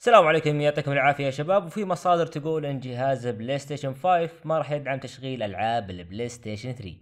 السلام عليكم يعطيكم العافيه يا شباب وفي مصادر تقول ان جهاز بلاي ستيشن 5 ما راح يدعم تشغيل العاب البلاي ستيشن 3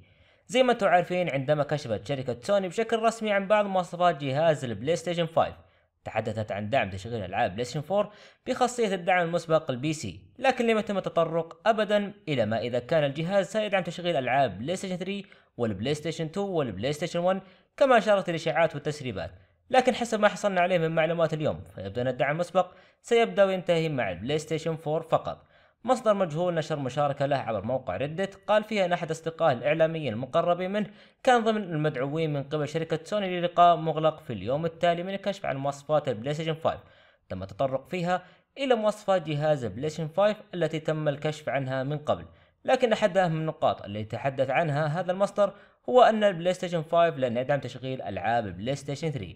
زي ما انتم عارفين عندما كشفت شركه سوني بشكل رسمي عن بعض مواصفات جهاز البلاي ستيشن 5 تحدثت عن دعم تشغيل العاب بلاي ستيشن 4 بخاصيه الدعم المسبق البي سي لكن لم يتم التطرق ابدا الى ما اذا كان الجهاز سيدعم تشغيل العاب بلاي ستيشن 3 والبلاي ستيشن 2 والبلاي ستيشن 1 كما اشارت الاشاعات والتسريبات لكن حسب ما حصلنا عليه من معلومات اليوم فيبدو أن الدعم المسبق سيبدأ وينتهي مع البلاي ستيشن 4 فقط مصدر مجهول نشر مشاركة له عبر موقع ردت قال فيها أن أحد أصدقائه الإعلاميين المقربين منه كان ضمن المدعوين من قبل شركة سوني للقاء مغلق في اليوم التالي من الكشف عن مواصفات البلاي ستيشن 5 تم التطرق فيها إلى مواصفات جهاز البلاي ستيشن 5 التي تم الكشف عنها من قبل لكن أحد أهم النقاط التي تحدث عنها هذا المصدر هو أن البلاي ستيشن 5 لن يدعم تشغيل ألعاب البلاي ستيشن 3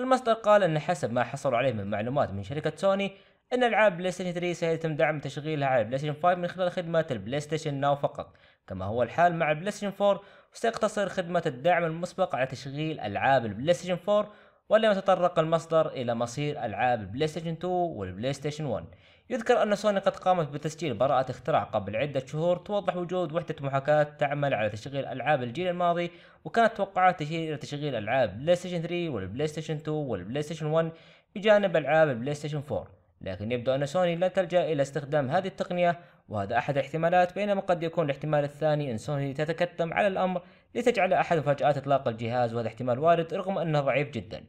المصدر قال أن حسب ما حصلوا عليه من معلومات من شركة سوني أن ألعاب بلايستيشن 3 سيتم دعم تشغيلها على بلايستيشن 5 من خلال خدمة البلايستيشن ناو فقط كما هو الحال مع البلايستيشن 4 سيقتصر خدمة الدعم المسبق على تشغيل ألعاب البلايستيشن 4 ولم يتطرق المصدر إلى مصير ألعاب البلاي ستيشن 2 والبلاي ستيشن 1 يذكر أن سوني قد قامت بتسجيل براءة اختراع قبل عدة شهور توضح وجود وحدة محاكاة تعمل على تشغيل ألعاب الجيل الماضي وكانت توقعات تشير إلى تشغيل ألعاب بلاي ستيشن 3 والبلاي ستيشن 2 والبلاي ستيشن 1 بجانب ألعاب البلاي ستيشن 4 لكن يبدو أن سوني لن تلجأ إلى استخدام هذه التقنية وهذا أحد الاحتمالات بينما قد يكون الاحتمال الثاني أن سوني تتكتم على الأمر لتجعل أحد مفاجآت إطلاق الجهاز وهذا احتمال وارد رغم أنه ضعيف جدا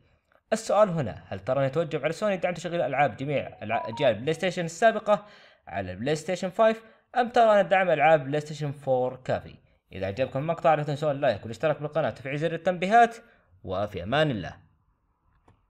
السؤال هنا هل ترى يتوجب على سوني دعم تشغيل ألعاب جميع أجيال البلاي ستيشن السابقة على البلاي ستيشن 5 أم ترى أن دعم ألعاب بلاي ستيشن 4 كافي إذا أعجبكم المقطع لا تنسوا اللايك والاشتراك بالقناة وتفعيل زر التنبيهات وفي أمان الله